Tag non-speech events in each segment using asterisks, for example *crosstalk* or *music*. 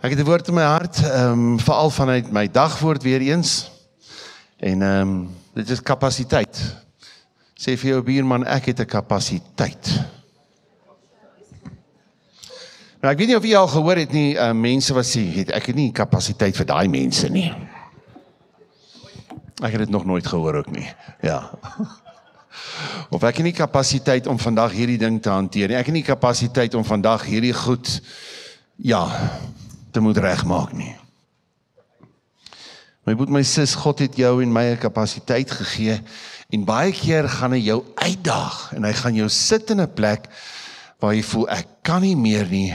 Ek het 'n woord in my hart, ehm um, veral vanuit my dagwoord weer eens. En ehm um, dit is kapasiteit. Sê vir jou buurman ek het 'n kapasiteit. Nou ek weet nie of jy al gehoor het nie, uh, mense wat sê het, ek het nie kapasiteit vir daai mense nie. Ek het dit nog nooit gehoor ook nie. Ja. *laughs* Of ek het nie kapasiteit om vandag hierdie ding te hanteer nie. Ek het nie kapasiteit om vandag hierdie goed ja, te moet regmaak nie. My moet my sis, God het jou en my 'n kapasiteit gegee en baie keer gaan hy jou uitdaag en hy gaan jou sit in 'n plek waar jy voel ek kan nie meer nie.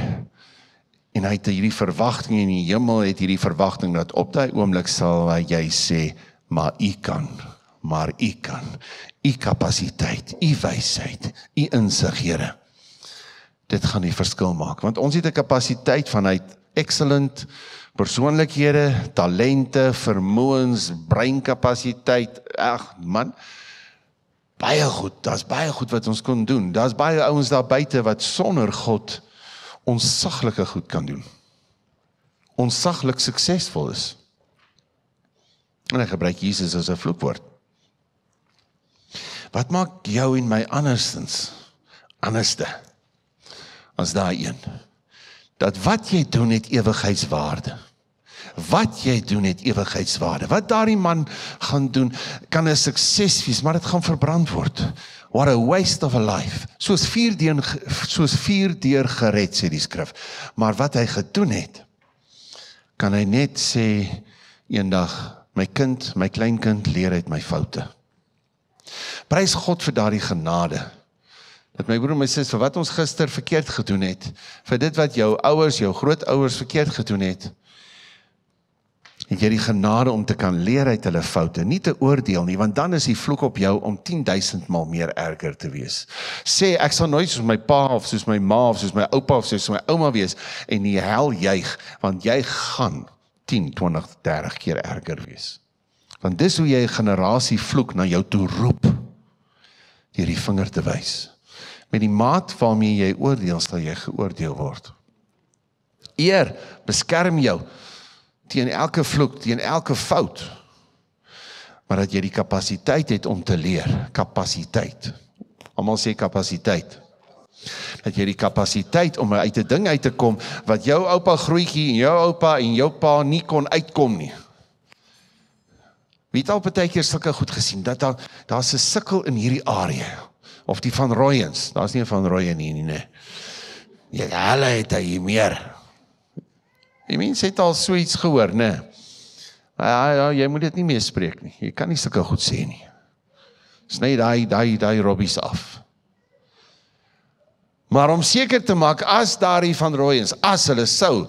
En hy het hierdie verwagting in die hemel het hierdie verwagting dat op daai oomblik sal hy jy sê, "Maar u kan, maar u kan. U kapasiteit, u wysheid, u insig, Here." Dit gaan die verskil maak want ons het 'n kapasiteit vanuit excellent persoonlikhede, talente, vermoëns, breinkapasiteit. Ag man. Baie goed, daar's baie goed wat ons kon doen. Daar's baie ouens daar buite wat sonder God onsaglike goed kan doen. Onsaglik suksesvol is. En hy gebruik Jesus as 'n vloekwoord. Wat maak jou en my andersins? Anderste. As daai een dat wat jy doen het ewigheidswaarde. Wat jy doen het ewigheidswaarde. Wat daardie man gaan doen kan 'n sukses wees, maar dit gaan verbrand word. What a waste of a life. Soos vier deur soos vier deur gered sê die skrif. Maar wat hy gedoen het kan hy net sê eendag my kind, my kleinkind leer uit my foute. Prys God vir daardie genade dat my broer my sê vir wat ons gister verkeerd gedoen het, vir dit wat jou ouers, jou grootouers verkeerd gedoen het. Het jy die genade om te kan leer uit hulle foute, nie te oordeel nie, want dan is die vloek op jou om 10000 mal meer erger te wees. Sê ek sal nooit soos my pa of soos my ma of soos my oupa of soos my ouma wees en nie hel juig want jy gaan 10, 20, 30 keer erger wees. Want dis hoe jy 'n generasie vloek na jou toe roep deur die vinger te wys. Met die maat waarmee jy oordeel, sal jy geoordeel word. Eer beskerm jou teen elke vloek, teen elke fout. Maar dat jy die kapasiteit het om te leer, kapasiteit. Almal sê kapasiteit dat jy die kapasiteit om uit 'n ding uit te kom wat jou oupa grootjie en jou oupa en jou pa nie kon uitkom nie. Wie het al baie keer sulke goed gesien dat daar daar's 'n sukkel in hierdie area of die van Royens. Daar's nie van Royen hier nie, nee. Ja, hulle het hy meer. Die mense het al so iets gehoor, nê. Nee. Ja, ja, jy moet dit nie meer spreek nie. Jy kan nie sulke goed sê nie. Sny daai daai daai robbies af. Maar om seker te maak as daar hier van Royens, as hulle sou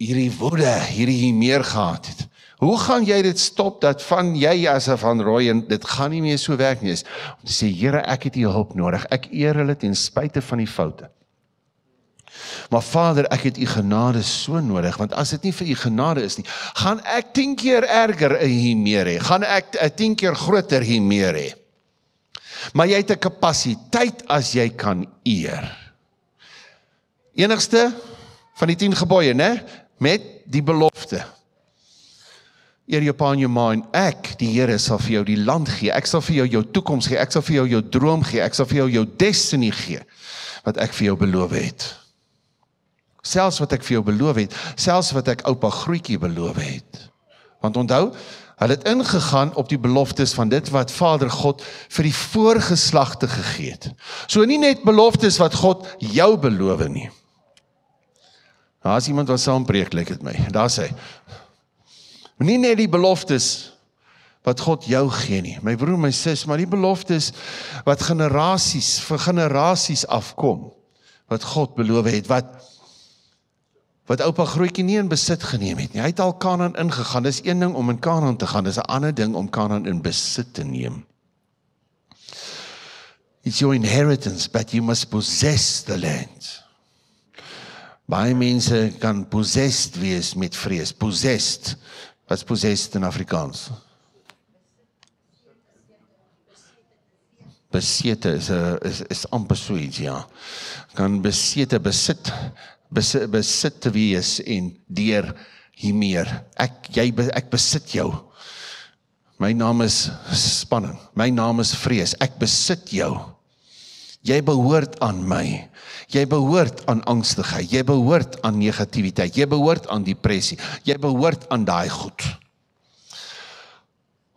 hierdie woede, hierdie hier meer gehad het. Hoe gaan jy dit stop dat van jy as van rooi en dit gaan nie meer so werk nie is om te sê Here ek het u hulp nodig ek eer hulle ten spyte van die foute Maar Vader ek het u genade so nodig want as dit nie vir u genade is nie gaan ek 10 keer erger hier meer hê gaan ek 10 eh, keer groter hier meer hê Maar jy het 'n kapasiteit as jy kan eer Enigste van die 10 gebooie nê met die belofte eer jou pa en jou ma en ek die Here sal vir jou die land gee. Ek sal vir jou jou toekoms gee. Ek sal vir jou jou droom gee. Ek sal vir jou jou destiny gee wat ek vir jou beloof het. Selfs wat ek vir jou beloof het, selfs wat ek oupa Grootjie beloof het. Want onthou, hulle het ingegaan op die beloftes van dit wat Vader God vir die voorgeslagte gegee het. So nie net beloftes wat God jou beloof nie. Daar's nou, iemand wat saam preek, lyk like dit my. Daar's hy. Moenie net die beloftes wat God jou gee nie. My broer, my sis, maar die beloftes wat generasies vir generasies afkom wat God beloof het wat wat oupa grootjie nie in besit geneem het nie. Hy het al Kanaan ingegaan. Dis een ding om in Kanaan te gaan, dis 'n ander ding om Kanaan in besit te neem. It's your inheritance, but you must possess the land. Baie mense kan possessed wees met vrees, possessed Wat's possessed in Afrikaans? Besete is 'n is is amper so iets ja. Kan besete besit besit, besit te wees en deur hier meer. Ek jy ek besit jou. My naam is spanning. My naam is vrees. Ek besit jou. Jy behoort aan my. Jy behoort aan angstigheid. Jy behoort aan negativiteit. Jy behoort aan depressie. Jy behoort aan daai goed.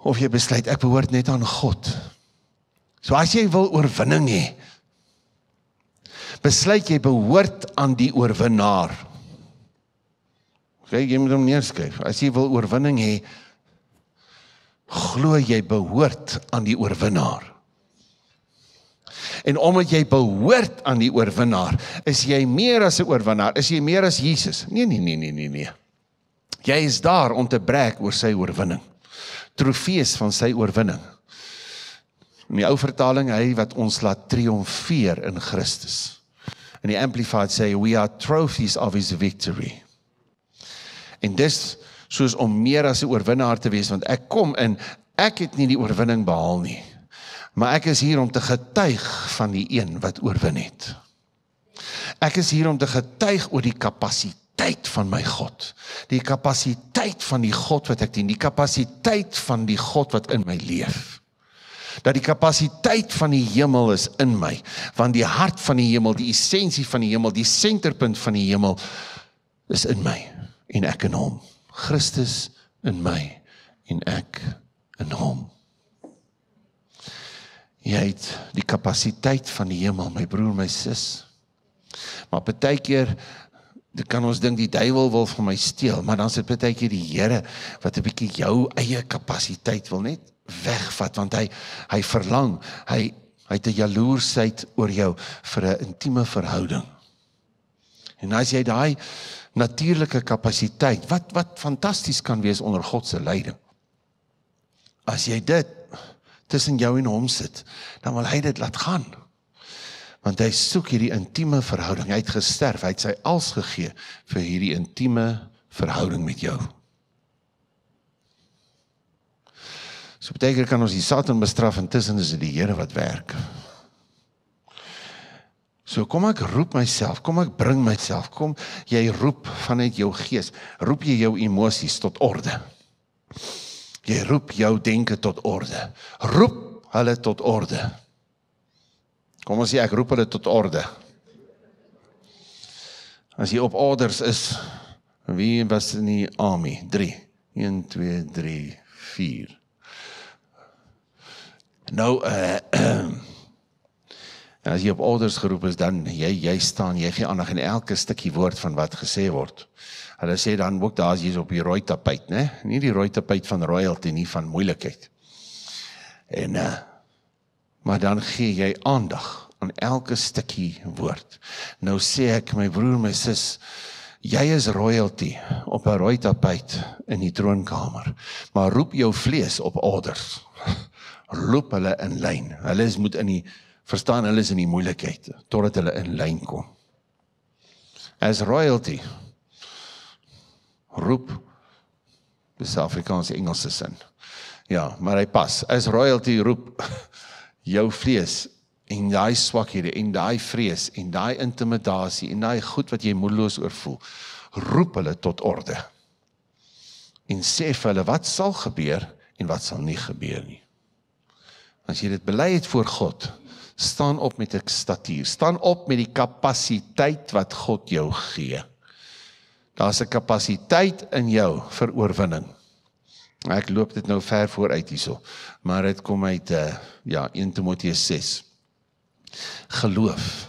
Of jy besluit ek behoort net aan God. So as jy wil oorwinning hê, besluit jy behoort aan die oorwinnaar. Okay, jy moet hom neerskryf. As jy wil oorwinning hê, glo jy behoort aan die oorwinnaar. En omdat jy behoort aan die oorwinnaar, is jy meer as 'n oorwinnaar, is jy meer as Jesus. Nee, nee, nee, nee, nee, nee. Jy is daar om te breek oor sy oorwinning. Trofees van sy oorwinning. In die ou vertaling, hy wat ons laat triomfeer in Christus. In die amplified sê we are trophies of his victory. En dis soos om meer as 'n oorwinnaar te wees want ek kom in ek het nie die oorwinning behaal nie. Maar ek is hier om te getuig van die een wat oorwin het. Ek is hier om te getuig oor die kapasiteit van my God. Die kapasiteit van die God wat ek dien, die kapasiteit van die God wat in my leef. Dat die kapasiteit van die hemel is in my, want die hart van die hemel, die essensie van die hemel, die senterpunt van die hemel is in my en ek in hom. Christus in my en ek in hom. Jy het die kapasiteit van die hemel, my broer, my sis. Maar baie keer kan ons dink die duiwel wil van my steel, maar dan sit baie keer die Here wat 'n bietjie jou eie kapasiteit wil net wegvat want hy hy verlang, hy hy het 'n jaloersheid oor jou vir 'n intieme verhouding. En as jy daai natuurlike kapasiteit, wat wat fantasties kan wees onder God se leiding. As jy dit tussen jou en hom sit, dan wil hy dit laat gaan. Want hy soek hierdie intieme verhouding. Hy het gesterf, hy het sy als gegee vir hierdie intieme verhouding met jou. So baie keer kan ons die Satan bestraf en tussen is dit die Here wat werk. So kom ek roep myself, kom ek bring myself, kom jy roep vanuit jou gees, roep jy jou emosies tot orde. Jy roep jou denke tot orde. Roep hulle tot orde. Kom ons sê ek roep hulle tot orde. As jy op orders is, wie was in die army? 3 1 2 3 4 Nou uh *clears throat* En as jy op orders geroep is, dan jy jy staan, jy gee aandag aan elke stukkie woord van wat gesê word. Hulle sê dan ook daar's hier op die rooi tapijt, né? Nee? Nie die rooi tapijt van royalty nie, van moeilikheid. En uh maar dan gee jy aandag aan elke stukkie woord. Nou sê ek my broer, my sis, jy is royalty op 'n rooi tapijt in die troonkamer. Maar roep jou vlees op orders. *laughs* Loop hulle in lyn. Hulle is moet in die verstaan hulle is in die moeilikheid totdat hulle in lyn kom. As royalty roep dis Afrikaans Engelse sin. Ja, maar hy pas. As royalty roep *laughs* jou vlees en daai swakhede en daai vrees en daai intimidasie en daai goed wat jy moedeloos oorvoel, roep hulle tot orde. En sê vir hulle wat sal gebeur en wat sal nie gebeur nie. As jy dit bely het voor God, staan op met 'n statuur. Staan op met die kapasiteit wat God jou gee. Daar's 'n kapasiteit in jou vir oorwinning. Ek loop dit nou ver vooruit hierso, maar dit kom uit eh uh, ja, 1 Timoteus 6. Geloof.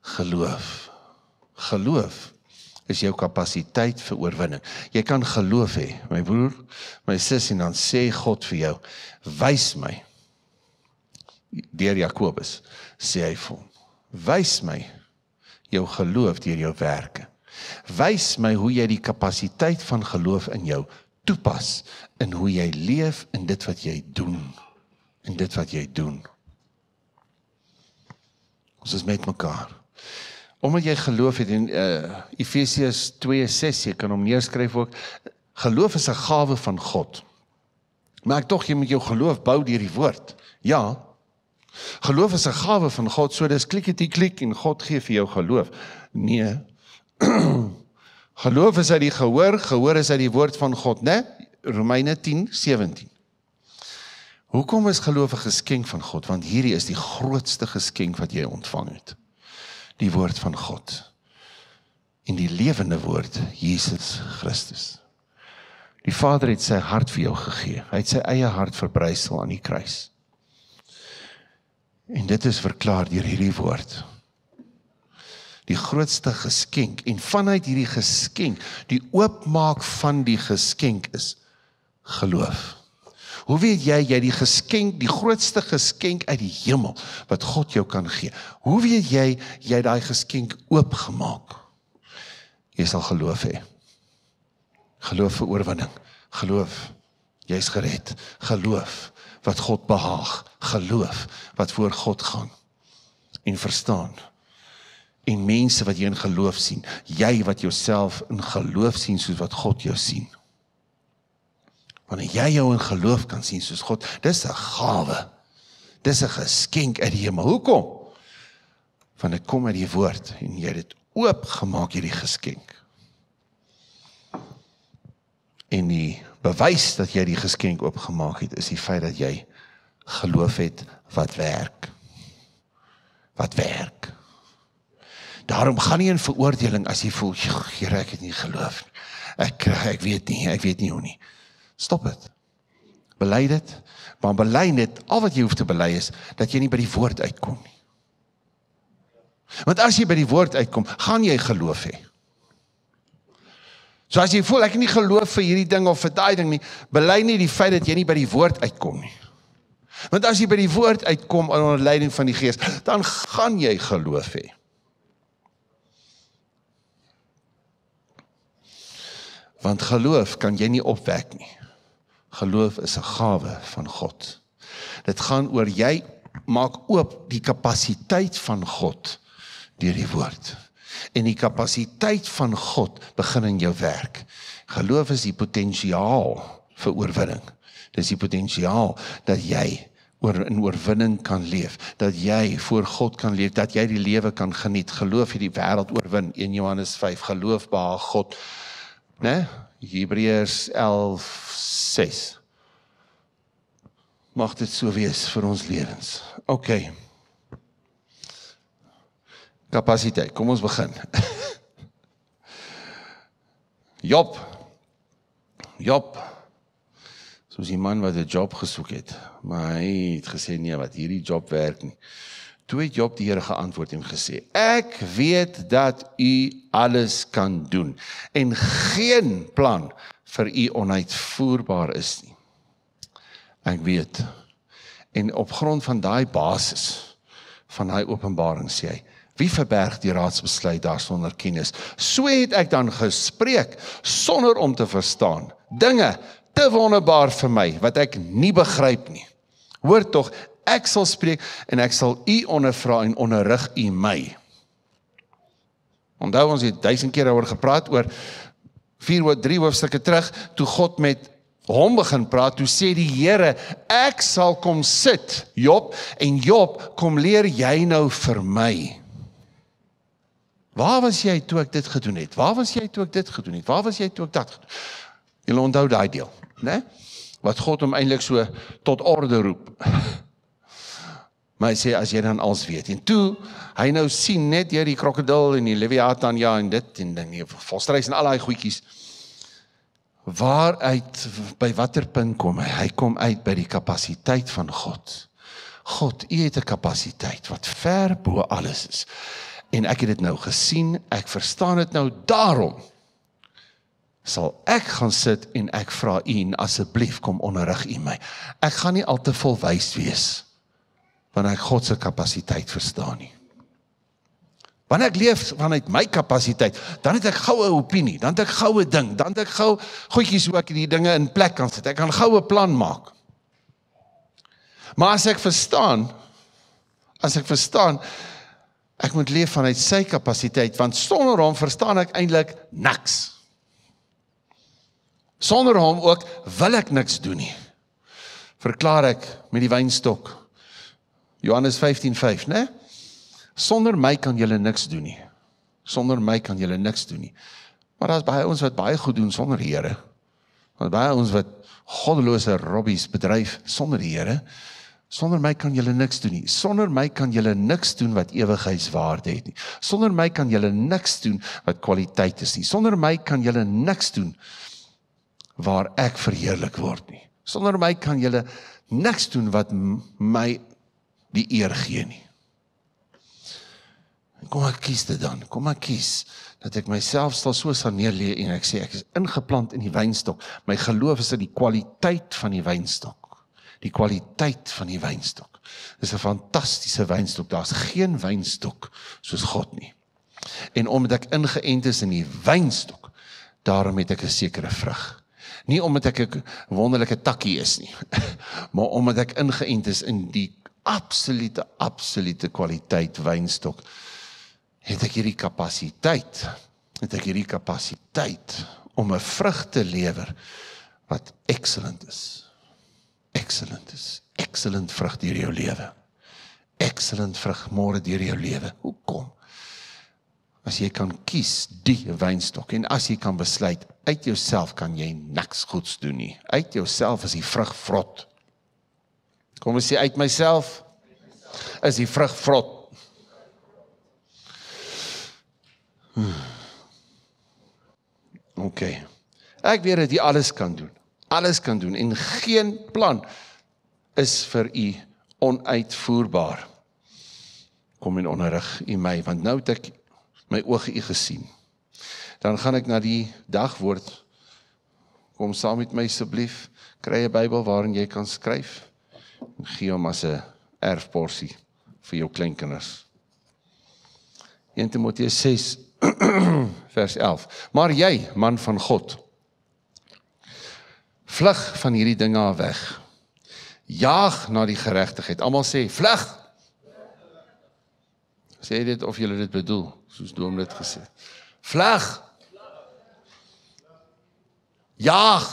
Geloof. Geloof is jou kapasiteit vir oorwinning. Jy kan geloof hê, my broer, my sussie, dan sê God vir jou: "Wys my." deur Jakobus sê hy vir hom: "Wys my jou geloof deur jou werke. Wys my hoe jy die kapasiteit van geloof in jou toepas in hoe jy leef en dit wat jy doen en dit wat jy doen." Ons is met mekaar. Omdat jy geloof het in uh, Efesiërs 2:6, jy kan hom neerskryf ook. Geloof is 'n gawe van God. Maar ek tog jy moet jou geloof bou deur die woord. Ja, Geloof is 'n gawe van God. So dis klik dit klik en God gee vir jou geloof. Nee. *clears throat* geloof is uit die gehoor, gehoor is uit die woord van God, né? Romeine 10:17. Hoekom is geloof 'n geskenk van God? Want hierdie is die grootste geskenk wat jy ontvang het. Die woord van God. En die lewende woord, Jesus Christus. Die Vader het sy hart vir jou gegee. Hy het sy eie hart verbrysel aan die kruis. En dit is verklaar deur hierdie woord. Die grootste geskenk en vanuit hierdie geskenk, die oopmaak van die geskenk is geloof. Hoe weet jy jy die geskenk, die grootste geskenk uit die hemel wat God jou kan gee? Hoe weet jy jy daai geskenk oopgemaak? Jy sal geloof hê. Geloof vir oorwinning. Geloof jy's gered. Geloof wat God behaag, geloof wat voor God gaan en verstaan. En mense wat jy in geloof sien, jy wat jouself in geloof sien soos wat God jou sien. Wanneer jy jou in geloof kan sien soos God, dis 'n gawe. Dis 'n geskenk uit die hemel. Hoekom? Want dit kom uit die woord en jy het dit oopgemaak hierdie geskenk. En die bewys dat jy die geskenk oopgemaak het is die feit dat jy geloof het wat werk. Wat werk. Daarom gaan nie in veroordeling as jy voel Here ek het nie geloof nie. Ek ek weet nie, ek weet nie hoe nie. Stop dit. Bely dit. Maar bely net al wat jy hoef te bely is dat jy nie by die woord uitkom nie. Want as jy by die woord uitkom, gaan jy geloof hê. So as jy voel ek het nie geloof vir hierdie ding of vir daai ding nie, bely nie die feit dat jy nie by die woord uitkom nie. Want as jy by die woord uitkom onder leiding van die Gees, dan gaan jy geloof hê. Want geloof kan jy nie opwek nie. Geloof is 'n gawe van God. Dit gaan oor jy maak oop die kapasiteit van God deur die woord en die kapasiteit van God begin in jou werk. Geloof is die potensiaal vir oorwinning. Dis die potensiaal dat jy oor in oorwinning kan leef, dat jy voor God kan leef, dat jy die lewe kan geniet. Geloof het die wêreld oorwin. 1 Johannes 5. Geloof behaag God. Né? Hebreërs 11:6. Mag dit so wees vir ons lewens. OK kapasiteit. Kom ons begin. Job. Job. Soos 'n man wat 'n job gesoek het, maar hy het gesê nee, wat hierdie job werk nie. Toe het Job die Here geantwoord en gesê: "Ek weet dat U alles kan doen en geen plan vir U onuitvoerbaar is nie." Ek weet. En op grond van daai basis van daai openbaring sê hy: Wie verberg die raadsbesluit daar sonder kennis? So het ek dan gespreek sonder om te verstaan. Dinge te wonderbaar vir my wat ek nie begryp nie. Hoor tog, ek sal spreek en ek sal u ondervra en onderrig u my. Onthou ons het duisend keer daaroor gepraat oor 4 hoof 3 hoofstukke terug toe God met hom begin praat, toe sê die Here, ek sal kom sit, Job, en Job, kom leer jy nou vir my. Waar was jy toe ek dit gedoen het? Waar was jy toe ek dit gedoen het? Waar was jy toe ek dat gedoen het? Julle onthou daai deel, né? Wat God hom eintlik so tot orde roep. *laughs* Maar hy sê as jy dan alles weet en toe hy nou sien net deur die krokodil en die leviathan ja en dit en ding hier volstreis en al daai goedjies waar uit by watter punt kom hy hy kom uit by die kapasiteit van God God u het 'n kapasiteit wat ver bo alles is en ek het dit nou gesien, ek verstaan dit nou daarom sal ek gaan sit en ek vra u en asseblief kom onderrig u my. Ek gaan nie al te volwys wees want ek God se kapasiteit verstaan nie. Wanneer ek leef vanuit my kapasiteit, dan het ek goue opinie, dan het ek goue ding, dan het ek gou goedjies hoe ek hierdie dinge in plek kan sit. Ek kan goue plan maak. Maar as ek verstaan, as ek verstaan Ek moet leef vanuit sy kapasiteit want sonder hom verstaan ek eintlik niks. Sonder hom ook wil ek niks doen nie. Verklaar ek met die wynstok. Johannes 15:5, né? Sonder my kan julle niks doen nie. Sonder my kan julle niks doen nie. Maar daar's baie ons wat baie goed doen sonder Here. Want baie ons wat goddelose robbies bedryf sonder die Here. Sonder my kan julle niks doen nie. Sonder my kan julle niks doen wat ewigheidswaarde het nie. Sonder my kan julle niks doen wat kwaliteit is nie. Sonder my kan julle niks doen waar ek verheerlik word nie. Sonder my kan julle niks doen wat my die eer gee nie. Kom ek kies dit dan? Kom ek kies dat ek myself sal so sal neerlê en ek sê ek is ingeplant in die wynstok. My geloof is in die kwaliteit van die wynstok die kwaliteit van die wynstok. Dis 'n fantastiese wynstok. Daar's geen wynstok soos God nie. En omdat ek ingeënt is in die wynstok, daarom het ek 'n sekere vrug. Nie omdat ek 'n wonderlike takkie is nie, *laughs* maar omdat ek ingeënt is in die absolute absolute kwaliteit wynstok, het ek hierdie kapasiteit, het ek hierdie kapasiteit om 'n vrug te lewer wat excellent is excellent is. Excellent vrug deur jou lewe. Excellent vrug môre deur jou lewe. Hoekom? As jy kan kies die wynstok en as jy kan besluit uit jouself kan jy niks goeds doen nie. Uit jouself is die vrug vrot. Kom ons sê uit myself is die vrug vrot. Hmm. OK. Ek weet dat jy alles kan doen alles kan doen en geen plan is vir u onuitvoerbaar. Kom in onderrig u my want nou het ek my oë u gesien. Dan gaan ek na die dagwoord. Kom saam met my asseblief, kry 'n Bybel waarin jy kan skryf en gee hom as 'n erfporsie vir jou kleinkinders. 1 Timoteus 6 vers 11. Maar jy, man van God, Vlug van hierdie dinge af weg. Jaag na die geregtigheid. Almal sê vlug. Sê dit of julle dit bedoel, soos Dom dit gesê het. Vlug. Jaag.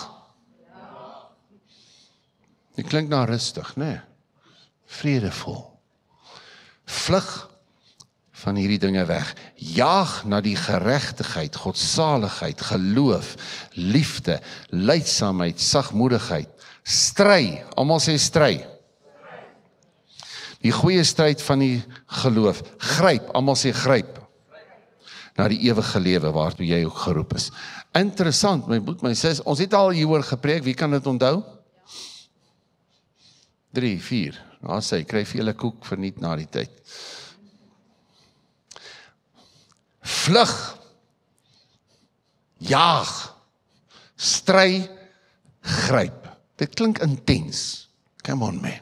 Dit klink na nou rustig, né? Nee. Vredevol. Vlug van hierdie dinge weg. Jaag na die geregtigheid, godsaligheid, geloof, liefde, lydsaamheid, sagmoedigheid. Stry, almal sê stry. Die goeie stryd van die geloof. Gryp, almal sê gryp. Na die ewige lewe waartoe jy ook geroep is. Interessant, my boek, my sis, ons het al hieroor gepreek, wie kan dit onthou? 3, 4. Nou sê, kry vir julle koek vir nie na die tyd vlug jaag stry gryp dit klink intens come on man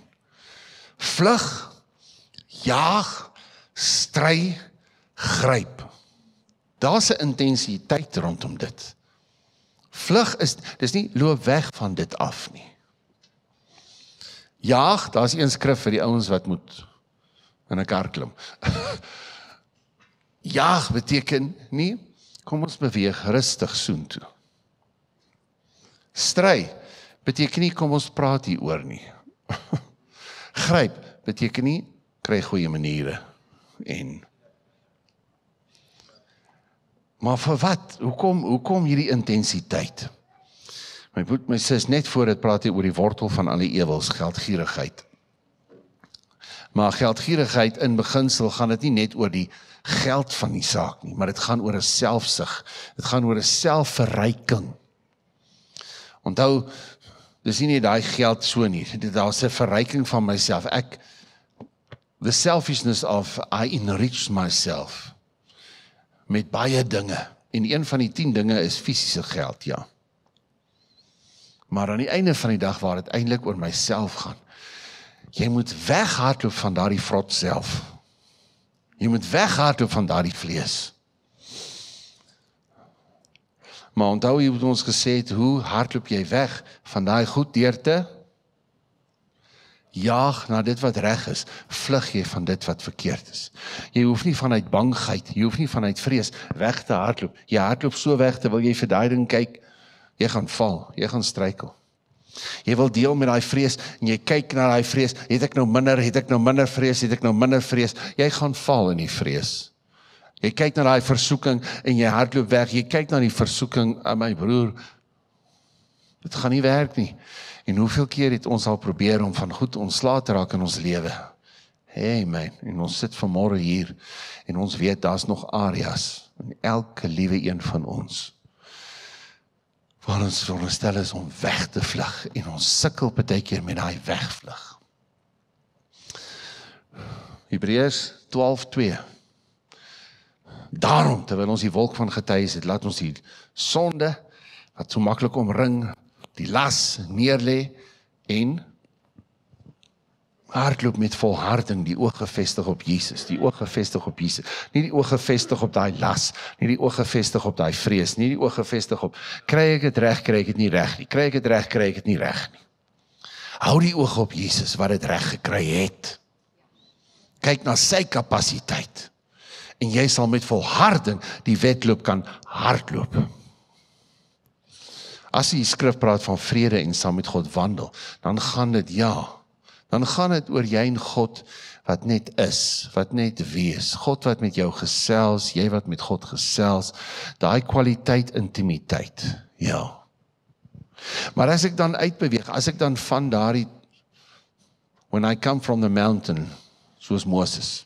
vlug jaag stry gryp daar's 'n intensiteit rondom dit vlug is dis nie loop weg van dit af nie jaag daar's 'n skrif vir die ouens wat moet in 'n kerk klim *laughs* Jaag beteken nie kom ons beweeg rustig soontoe. Stry beteken nie kom ons praat hieroor nie. *laughs* Gryp beteken nie kry goeie maniere en Maar vir wat? Hoekom hoekom hierdie intensiteit? My broer, my sis, net voor dit praat jy oor die wortel van alle ewels, geldgierigheid. Maar geldgierigheid in beginsel gaan dit nie net oor die geld van die saak nie, maar dit gaan oor 'n selfsug. Dit gaan oor 'n selfverryking. Onthou, dis nie net daai geld so nie. Daar's 'n verryking van myself. Ek the selfishness of I enrich myself met baie dinge. En een van die 10 dinge is fisiese geld, ja. Maar aan die einde van die dag waar dit eintlik oor myself gaan, jy moet weghardloop van daardie vrot self. Jy moet weghardloop van daardie vlees. Maar onthou jy het ons gesê hoe hardloop jy weg van daai goed deurte? Jaag na dit wat reg is, vlug jy van dit wat verkeerd is. Jy hoef nie vanuit bangheid, jy hoef nie vanuit vrees weg te hardloop. Jy hardloop so weg terwyl jy vir daai ding kyk, jy gaan val, jy gaan struikel. Jy wil deel met daai vrees en jy kyk na daai vrees, het ek nou minder, het ek nou minder vrees, het ek nou minder vrees. Jy gaan val in die vrees. Jy kyk na daai versoeking en jy hardloop weg. Jy kyk na die versoeking aan ah, my broer. Dit gaan nie werk nie. En hoeveel keer het ons al probeer om van goed ontslae te raak in ons lewe? Hey man, en ons sit vanmôre hier en ons weet daar's nog areas in elke liewe een van ons waar ons veronderstel is om weg te vlug en ons sukkel baie keer met daai wegvlug. Hebreërs 12:2 Daarom terwyl ons die wolk van getuies het, laat ons die sonde wat so maklik omring, die las neerlê en hardloop met volharding die oog gefestig op Jesus die oog gefestig op Jesus nie die oog gefestig op daai las nie die oog gefestig op daai vrees nie die oog gefestig op kry ek dit reg kry ek dit nie reg nie kry ek dit reg kry ek dit nie reg nie hou die oog op Jesus wat dit reg gekry het kyk na sy kapasiteit en jy sal met volharding die wedloop kan hardloop as jy skrif praat van vrede en saam met God wandel dan gaan dit ja dan gaan dit oor jy en God wat net is, wat net wees. God wat met jou gesels, jy wat met God gesels, daai kwaliteit intimiteit. Ja. Maar as ek dan uitbeweeg, as ek dan van daardie when I come from the mountain, soos Moses.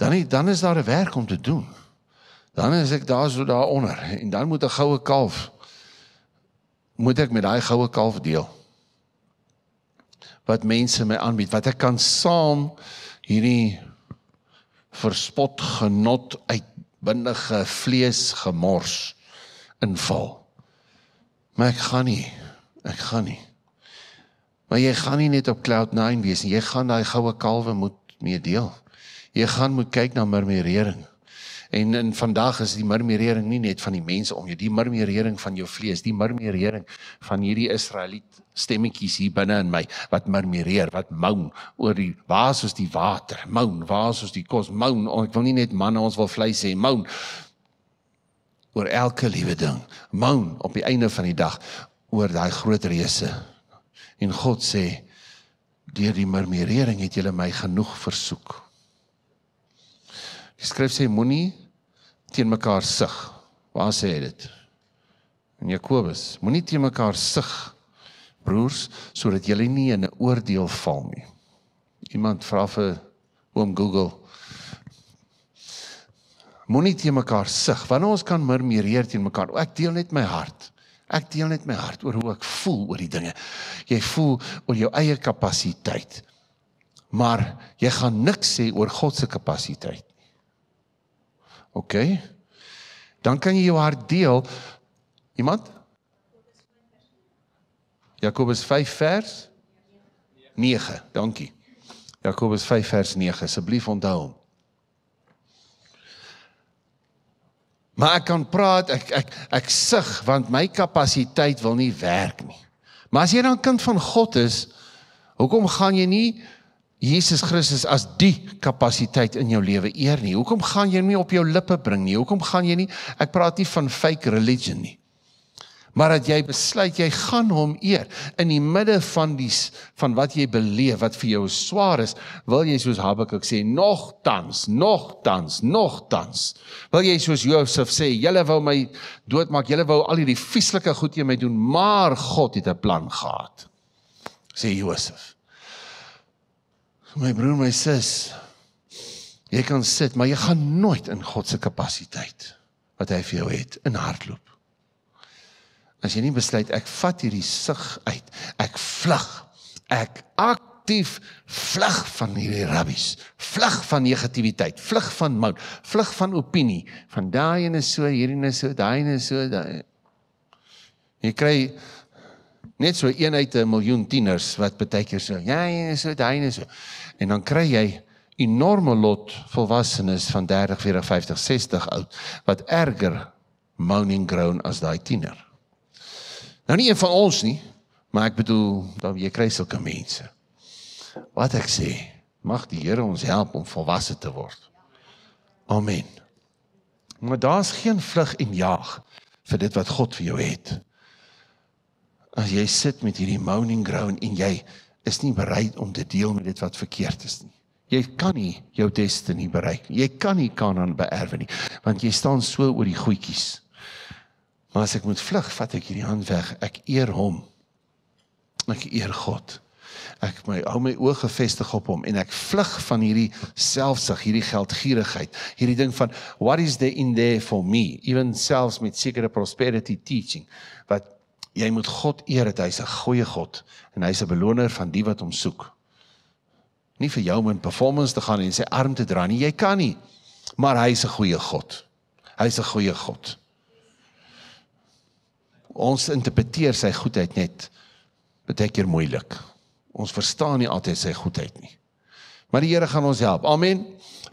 Dan nie, dan is daar 'n werk om te doen. Dan is ek daar so daaronder en dan moet 'n goue kalf moet ek met daai goue kalf deel wat mense my aanbied, wat ek kan saam hierdie verspot genot uitbindige vlees gemors inval. Maar ek gaan nie. Ek gaan nie. Maar jy gaan nie net op cloud 9 wees nie. Jy gaan daai goue kalwe moet meedeel. Jy gaan moet kyk na murmurering. En in vandag is die murmurering nie net van die mense om jou, die murmurering van jou vlees, die murmurering van hierdie Israeliet stemmetjies hier binne in my wat murmureer, wat moan oor die waar is ons die water? Moan, waar is ons die kos? Moan, oh, ek wil nie net manne ons wil vleis hê, moan oor elke liewe ding. Moan op die einde van die dag oor daai groot reëse. En God sê deur die murmurering het julle my genoeg versoek. Die skrif sê moenie teen mekaar sug. Waar sê hy dit? In Jakobus. Moenie teen mekaar sug broers sodat julle nie in 'n oordeel val nie. Iemand vra vir oom Google. Moenie teen mekaar sug. Wanneer ons kan murmureer teen mekaar, ek deel net my hart. Ek deel net my hart oor hoe ek voel oor die dinge. Jy voel oor jou eie kapasiteit. Maar jy gaan niks sê oor God se kapasiteit. OK. Dan kan jy jou hart deel. Iemand? Jakobus 5 vers 9. Dankie. Jakobus 5 vers 9. Asseblief onthou hom. Maar ek kan praat, ek ek ek sug want my kapasiteit wil nie werk nie. Maar as jy dan kind van God is, hoekom gaan jy nie Jesus Christus as die kapasiteit in jou lewe eer nie. Hoekom gaan jy nie op jou lippe bring nie? Hoekom gaan jy nie? Ek praat nie van fake religion nie. Maar dat jy besluit jy gaan hom eer in die midde van die van wat jy beleef wat vir jou swaar is, wil jy soos Habakuk sê nogtans, nogtans, nogtans. Wil jy soos Josef sê, julle wou my doodmaak, julle wou al hierdie vieslike goed teen my doen, maar God het 'n plan gehad. sê Josef my broer, my sis, jy kan sit, maar jy gaan nooit in God se kapasiteit wat hy vir jou het in hartloop. As jy nie besluit ek vat hierdie sug uit, ek vlug. Ek aktief vlug van hierdie rabbies, vlug van negativiteit, vlug van mout, vlug van opinie. Van daai en is so, hierdie en is so, daai en is so, daai. Jy kry net so een uit 'n miljoen tieners wat baie keer so, ja, en is so, daai en is so. En dan kry jy enorme lot volwassenes van 30, 40, 50, 60 oud wat erger moaning groan as daai tiener. Nou nie een van ons nie, maar ek bedoel dan jy kry sulke mense. Wat ek sê, mag die Here ons help om volwasse te word. Amen. Maar daar's geen vlug en jaag vir dit wat God vir jou het. As jy sit met hierdie moaning groan en jy is nie bereid om te deel met dit wat verkeerd is nie. Jy kan nie jou bestemming bereik nie. Jy kan nie Kanaan beerwe nie, want jy staan so oor die goetjies. Maar as ek moet vlug, vat ek hierdie hand weg. Ek eer hom. Ek eer God. Ek my hou my oë gefestig op hom en ek vlug van hierdie selfsug, hierdie geldgierigheid, hierdie ding van what is there in there for me, even selfs met sekere prosperity teaching wat jy moet God eer dat hy's 'n goeie God en hy's 'n beloner van die wat hom soek. Nie vir jou om in performance te gaan en sy arm te dra nie, jy kan nie. Maar hy's 'n goeie God. Hy's 'n goeie God. Ons interpreteer sy goedheid net baie keer moeilik. Ons verstaan nie altyd sy goedheid nie. Maar die Here gaan ons help. Amen.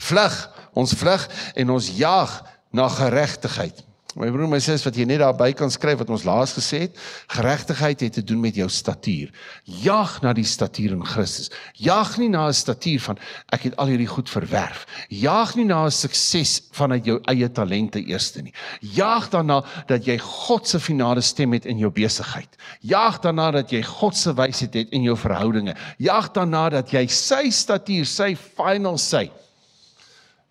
Vlug, ons vlug en ons jag na geregtigheid. My broer, my sis wat jy net daar by kan skryf wat ons laas gesê het, geregtigheid het te doen met jou statuur. Jag na die statuur in Christus. Jag nie na 'n statuur van ek het al hierdie goed verwerf. Jag nie na sukses vanuit jou eie talente eerste nie. Jag daarna dat jy God se finale stem het in jou besigheid. Jag daarna dat jy God se wysheid het in jou verhoudinge. Jag daarna dat jy sy statuur, sy final sê.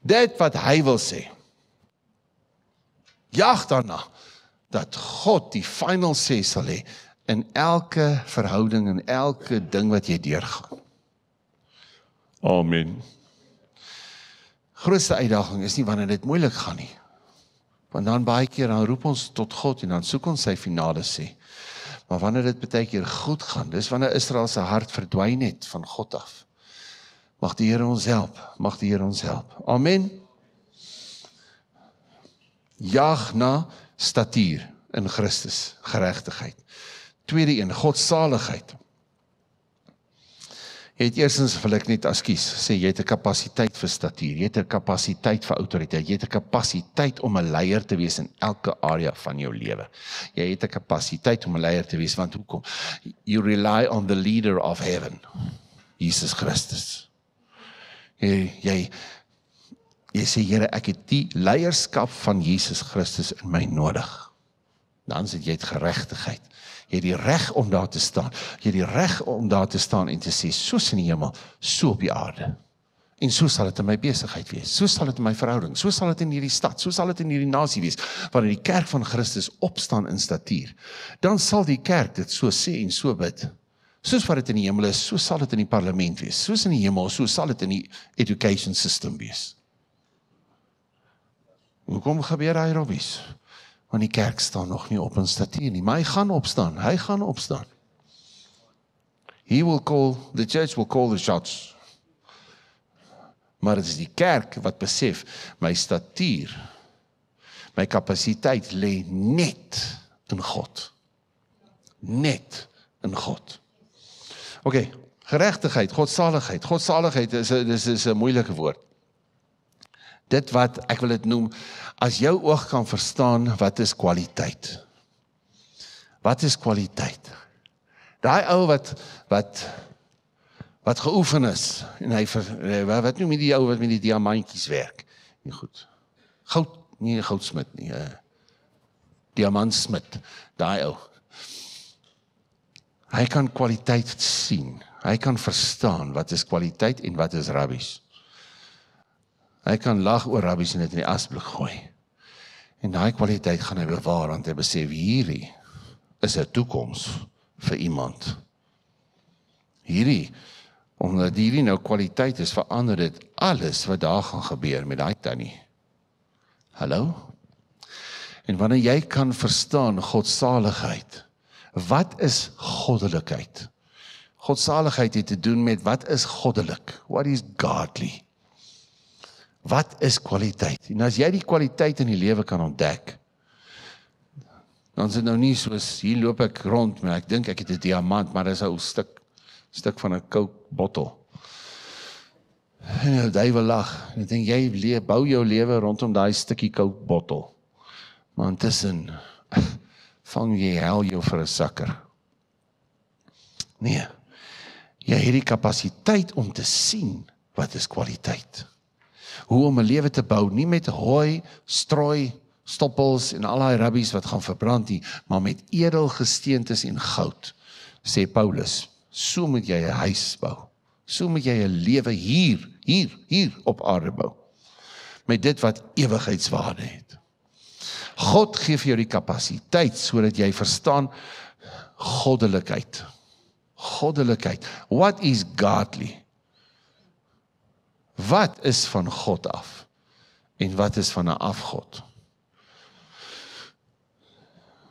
Dit wat hy wil sê jag daarna dat God die final sê sal hê in elke verhouding en elke ding wat jy deurgaan. Amen. Grootste uitdaging is nie wanneer dit moeilik gaan nie. Want dan baie keer dan roep ons tot God en dan soek ons sy finale sê. Maar wanneer dit baie keer goed gaan, dis wanneer Israel se hart verdwyn het van God af. Mag die Here ons help, mag die Here ons help. Amen jag na statuur in Christus geregtigheid. Tweede een, godsaligheid. Jy het eersens wil ek net askies sê jy het 'n kapasiteit vir statuur, jy het 'n kapasiteit vir autoriteit, jy het 'n kapasiteit om 'n leier te wees in elke area van jou lewe. Jy het 'n kapasiteit om 'n leier te wees want hoekom? You rely on the leader of heaven, Jesus Christus. Jy jy Jy sê Here, ek het die leierskap van Jesus Christus in my nodig. Dan sit jy dit geregtigheid. Jy het die reg om daar te staan. Jy het die reg om daar te staan en te sê soos in die hemel, so op die aarde. En so sal dit in my besigheid wees. So sal dit in my verhouding, so sal dit in hierdie stad, so sal dit in hierdie nasie wees, wanneer die kerk van Christus opstaan in statuur. Dan sal die kerk dit so sê en so bid. Soos wat dit in die hemel is, so sal dit in die parlement wees. Soos in die hemel, so sal dit in die education system wees. Hoekom gebeur hy robbies? Want die kerk staan nog nie op in statuie nie, maar hy gaan opstaan. Hy gaan opstaan. He will call, the church will call the shots. Maar dit is die kerk wat besef my statuur, my kapasiteit lê net in God. Net in God. OK, geregtigheid, godsaligheid. Godsaligheid is 'n dis is 'n moeilike woord dit wat ek wil dit noem as jou oog kan verstaan wat is kwaliteit. Wat is kwaliteit? Daai ou wat wat wat geoefen is en hy ver, eh, wat noem jy die ou wat met die diamantjies werk? Nee goed. Goud nie goudsmit nie. Uh, Diamantsmit, daai ou. Hy kan kwaliteit sien. Hy kan verstaan wat is kwaliteit en wat is rubbish. Hy kan lag oor rabbies en dit in die asblik gooi. En daai kwaliteit gaan hy bewaar want hy besef hierdie is 'n toekoms vir iemand. Hierdie omdat hierdie nou kwaliteit is verander dit alles wat daar gaan gebeur met daai tannie. Hallo. En wanneer jy kan verstaan God se saligheid. Wat is goddelikheid? God se saligheid het te doen met wat is goddelik? What is godly? Wat is kwaliteit? En as jy die kwaliteit in die lewe kan ontdek, dan is dit nou nie soos hier loop ek rond met ek dink ek het 'n diamant, maar dis 'n ou stuk stuk van 'n Coke bottel. En jy daai wil lag. Ek dink jy leef bou jou lewe rondom daai stukkie Coke bottel. Maar intussen *laughs* vang jy hel jou vir 'n sukker. Nee. Jy het die kapasiteit om te sien wat is kwaliteit hoe om 'n lewe te bou, nie met hooi, strooi, stoppels en al daai rubbies wat gaan verbrand nie, maar met edelgesteentes en goud, sê Paulus. So moet jy 'n huis bou. So moet jy 'n lewe hier, hier, hier op aarde bou. Met dit wat ewigheidswaarde het. God gee vir jou die kapasiteit sodat jy verstaan goddelikheid. Goddelikheid. What is godly? Wat is van God af? En wat is van 'n afgod?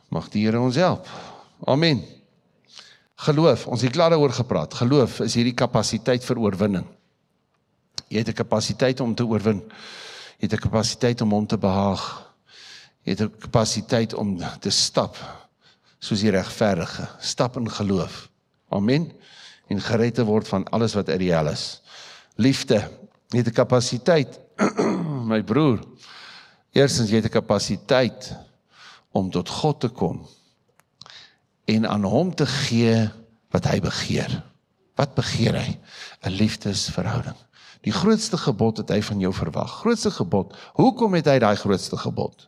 Mag die Here ons help. Amen. Geloof, ons het klaar oor gepraat. Geloof is hierdie kapasiteit vir oorwinning. Jy het 'n kapasiteit om te oorwin. Jy het 'n kapasiteit om hom te behaag. Jy het 'n kapasiteit om te stap soos die regverdige, stap in geloof. Amen. En gered te word van alles wat uit die hel is. Liefde, Jy het 'n kapasiteit, *clears throat* my broer. Eerstens jy het 'n kapasiteit om tot God te kom en aan hom te gee wat hy begeer. Wat begeer hy? 'n Liefdesverhouding. Die grootste gebod het hy van jou verwag. Grootste gebod. Hoekom het hy daai grootste gebod?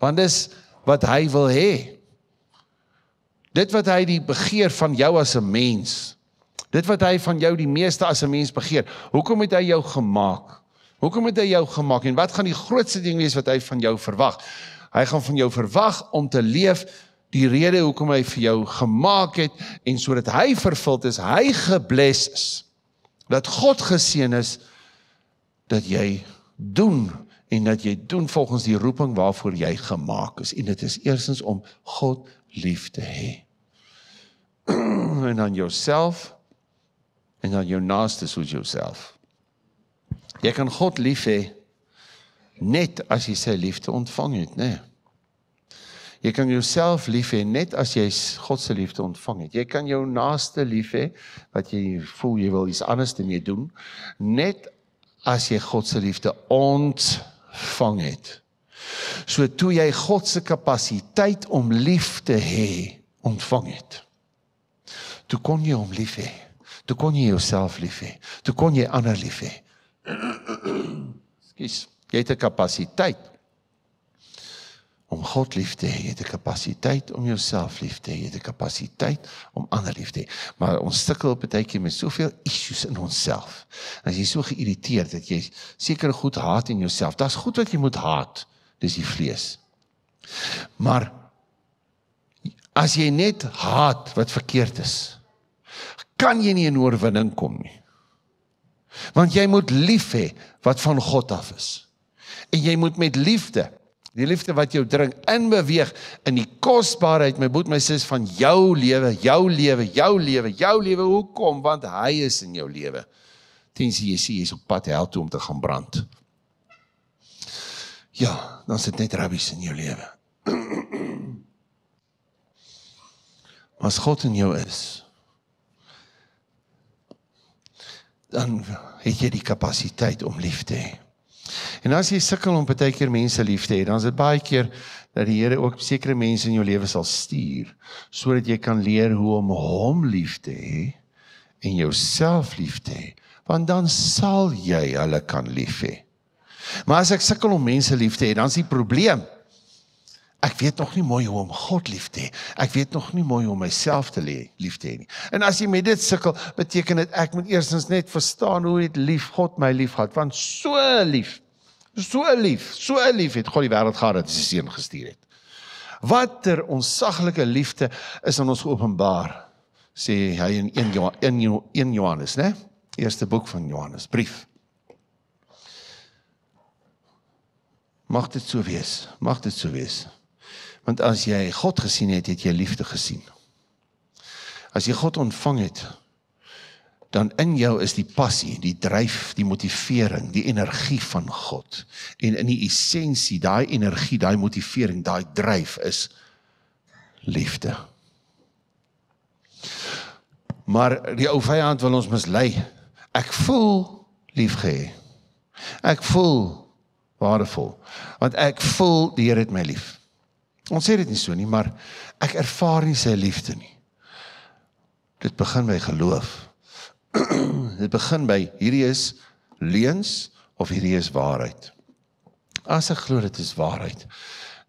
Want dis wat hy wil hê. Dit wat hy die begeer van jou as 'n mens, Dit wat hy van jou die meeste as 'n mens begeer. Hoekom het hy jou gemaak? Hoekom het hy jou gemaak en wat gaan die grootste ding wees wat hy van jou verwag? Hy gaan van jou verwag om te leef die rede hoekom hy vir jou gemaak het en sodat hy vervuld is, hy gebless is. Dat God geseën is dat jy doen en dat jy doen volgens die roeping waarvoor jy gemaak is en dit is eersens om God lief te hê. *clears throat* en dan jouself en dan jou naaste soos jouself. Jy kan God lief hê net as jy sy liefde ontvang het, né? Nee. Jy kan jouself lief hê net as jy God se liefde ontvang het. Jy kan jou naaste lief hê wat jy voel jy wil iets anders te mee doen net as jy God se liefde ontvang het. So toe jy God se kapasiteit om lief te hê ontvang het. Toe kon jy hom lief hê toe kon jy jouself lief hê. Toe kon jy ander lief hê. Skus, jy het 'n kapasiteit om God lief te hê, jy het 'n kapasiteit om jouself lief te hê, jy het 'n kapasiteit om ander lief te hê. Maar ons sukkel baie keer met soveel issues in onsself. As jy so geïrriteerd dat jy seker goed haat in jouself. Daar's goed wat jy moet haat, dis die vlees. Maar as jy net haat wat verkeerd is, kan jy nie in oorwinning kom nie. Want jy moet lief hê wat van God af is. En jy moet met liefde, die liefde wat jou dring inbeweeg in die kosbaarheid my boet my sis van jou lewe, jou lewe, jou lewe, jou lewe hoekom want hy is in jou lewe. Tensy jy sien jy's op pad hel toe om te gaan brand. Ja, dan sit net rabies in jou lewe. *clears throat* Maar as God in jou is, dan het jy die kapasiteit om lief te hê. En as jy sukkel om baie keer mense lief te hê, dan is dit baie keer dat die Here ook sekere mense in jou lewe sal stuur sodat jy kan leer hoe om hom lief te hê en jouself lief te hê, want dan sal jy hulle kan lief hê. Maar as ek sukkel om mense lief te hê, dan is die probleem Ek weet nog nie mooi hoe om God lief te hê. Ek weet nog nie mooi hoe om myself te lê lief te hê nie. En as jy met dit sukkel, beteken dit ek moet eersins net verstaan hoe het lief God my lief gehad? Want so lief. So lief, so lief het God die wêreld gehad dat hy sy seun gestuur het. Watter onsaglike liefde is aan ons geopenbaar. Sê hy in 1 Johannes, 1 Johannes, né? Eerste boek van Johannes, brief. Mag dit so wees. Mag dit so wees. Want as jy God gesien het, het jy liefde gesien. As jy God ontvang het, dan in jou is die passie, die dryf, die motivering, die energie van God. En in die essensie, daai energie, daai motivering, daai dryf is liefde. Maar die ou vyand wil ons mislei. Ek voel liefge. Ek voel waardevol. Want ek voel die Here het my lief. Ons sê dit nie so nie, maar ek ervaar nie sy liefde nie. Dit begin by geloof. *clears throat* dit begin by hierdie is leuns of hierdie is waarheid. As ek glo dit is waarheid,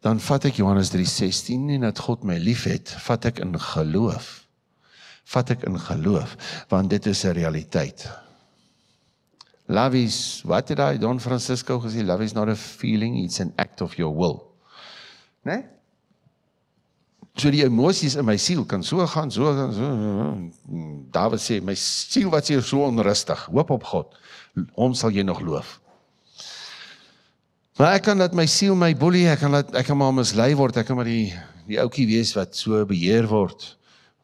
dan vat ek Johannes 3:16 en dat God my liefhet, vat ek in geloof. Vat ek in geloof want dit is 'n realiteit. Love is what did I Don Francisco gesê love is not a feeling it's an act of your will. Né? Nee? So die emosies in my siel kan so gaan, so gaan, so. Dawid sê my siel wat sê so onrustig, hoop op God. Hom sal jy nog loof. Maar ek kan dat my siel my boelie, ek kan dat ek kan maar mislei word, ek kan maar die die ouetjie wees wat so beheer word.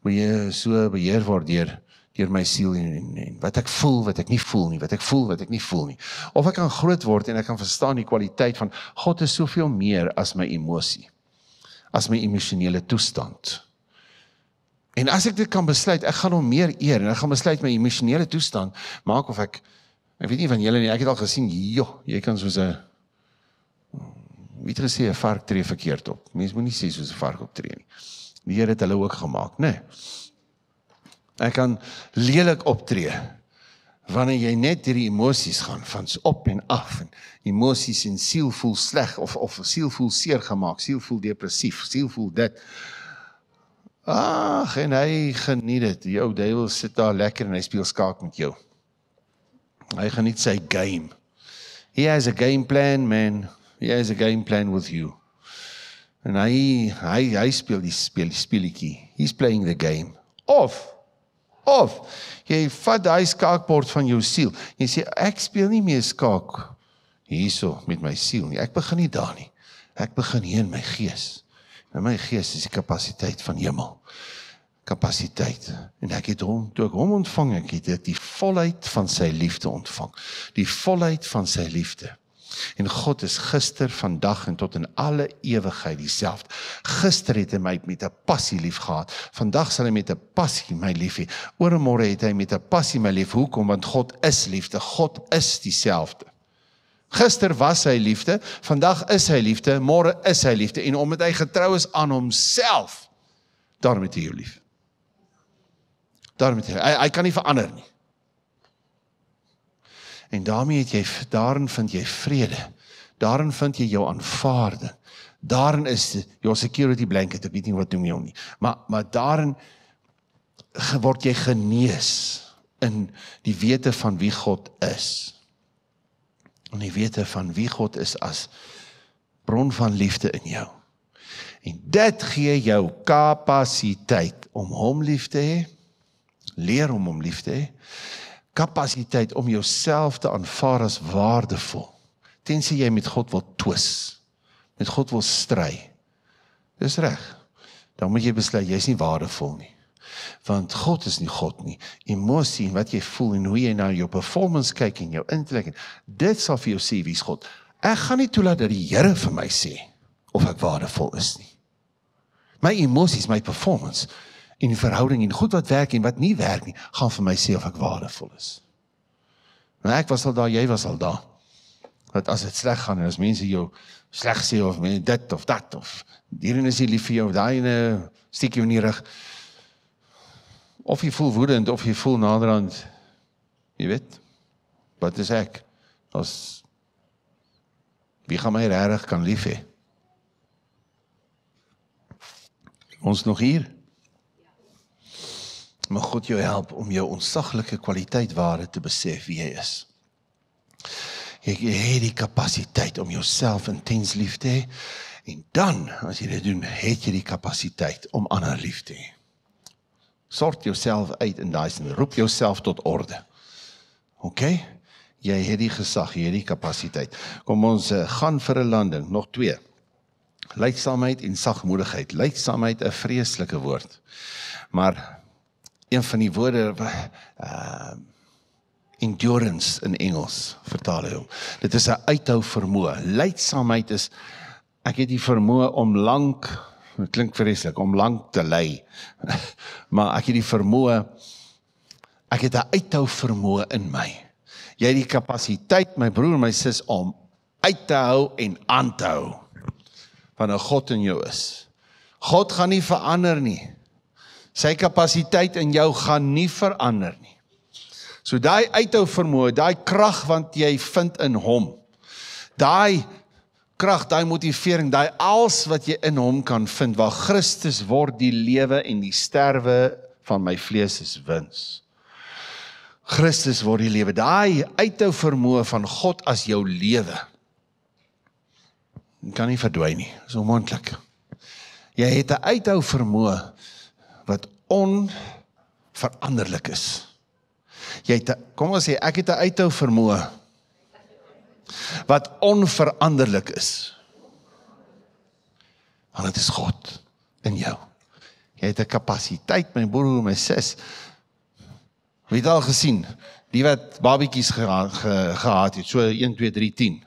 Moet jy so beheer word deur deur my siel en, en, en wat ek voel, wat ek nie voel nie, wat ek voel, wat ek nie voel nie. Of ek kan groot word en ek kan verstaan die kwaliteit van God is soveel meer as my emosie as my emosionele toestand. En as ek dit kan besluit, ek gaan hom meer eer en ek gaan besluit my emosionele toestand maak of ek ek weet nie van julle nie, ek het al gesien, joh, jy kan soos 'n wie dit sê 'n vark tree verkeerd op. Mense moenie sê soos 'n vark optree nie. Die Here het hulle ook gemaak, né? Nee. Ek kan lelik optree wanneer jy net hierdie emosies gaan van op en af en af emosies en siel voel sleg of of siel voel seer gemaak, siel voel depressief, siel voel dit. Ag, en hy geniet dit. Jou duiwel sit daar lekker en hy speel skaak met jou. Hy geniet sy game. He has a game plan, man. He has a game plan with you. En hy hy hy speel die speel die speletjie. He's playing the game. Of of jy vat daai skaakbord van jou siel. Jy sê ek speel nie meer skaak nie hierso met my siel nie. Ek begin nie daar nie. Ek begin hier in my gees. In my gees is die kapasiteit van hemel. Kapasiteit. En ek het hom toe ek hom ontvang, ek het die volheid van sy liefde ontvang. Die volheid van sy liefde. En God is gister, vandag en tot in alle ewigheid dieselfde. Gister het hy my met 'n passie lief gehad. Vandag sal hy met 'n passie my lief hê. Oor 'n môre het hy met 'n passie my lief. Hoekom? Want God is liefde. God is dieselfde. Gister was hy liefde, vandag is hy liefde, môre is hy liefde en omdat hy getrou is aan homself, daarom het hy jou lief. Daarom het hy hy, hy kan nie verander nie. En daarmee het jy daarin vind jy vrede. Daarin vind jy jou aanvaarding. Daarin is your security blanket. Ek weet nie wat noem jy hom nie. Maar maar daarin word jy genees in die wete van wie God is en die wete van wie God is as bron van liefde in jou. En dit gee jou kapasiteit om hom lief te hê, leer om hom lief te hê, kapasiteit om jouself te aanvaar as waardevol. Tensy jy met God wil twis, met God wil stry. Dis reg. Dan moet jy besluit jy's nie waardevol nie. Want God is nie God nie. Emosie en wat jy voel en hoe jy na jou performance kyk en jou intellek en dit sal vir jou sê wie's God. Ek gaan nie toelaat dat die Here vir my sê of ek waardevol is nie. My emosies, my performance in verhouding en goed wat werk en wat nie werk nie, gaan vir my sê of ek waardevol is. Maar nou, ek was al daar, jy was al daar. Dat as dit sleg gaan en as mense jou sleg sê of mense dit of dat of hierdie is nie lief vir jou, daai ene stiek jou nie reg nie of jy voel woedend of jy voel naderhand jy weet wat is ek as wie gaan my regtig kan lief hê ons nog hier mag God jou help om jou onsaglike kwaliteit ware te besef wie jy is jy het die kapasiteit om jouself intens lief te hê en dan as jy dit doen het jy die kapasiteit om ander lief te hê sort jouself uit in daai sin roep jouself tot orde. OK? Jy het die gesag, jy het die kapasiteit. Kom ons uh, gaan vir 'n landing, nog 2. Lydsaamheid en sagmoedigheid. Lydsaamheid 'n vreeslike woord. Maar een van die woorde ehm uh, endurance in Engels vertaal hy hom. Dit is 'n uithou vermoë. Lydsaamheid is ek het die vermoë om lank dit klink vreeslik om lank te lê. *laughs* maar ek het die vermoë ek het 'n uithou vermoë in my. Jy het die kapasiteit my broer en my sis om uit te hou en aan te hou van 'n God in jou is. God gaan nie verander nie. Sy kapasiteit in jou gaan nie verander nie. So daai uithou vermoë, daai krag wat jy vind in hom. Daai krag, daai motivering, daai alles wat jy in hom kan vind waar Christus word die lewe en die sterwe van my vlees is wins. Christus word die lewe. Daai uithou vermoë van God as jou lewe. Jy kan nie verdwyn nie. Dis onmoontlik. Jy het 'n uithou vermoë wat onveranderlik is. Jy het kom ons sê ek het 'n uithou vermoë wat onveranderlik is. Want dit is God in jou. Jy het 'n kapasiteit, my broer en my sis. Wie het al gesien die wat babatjies geha ge gehad het, so 1 2 3 10.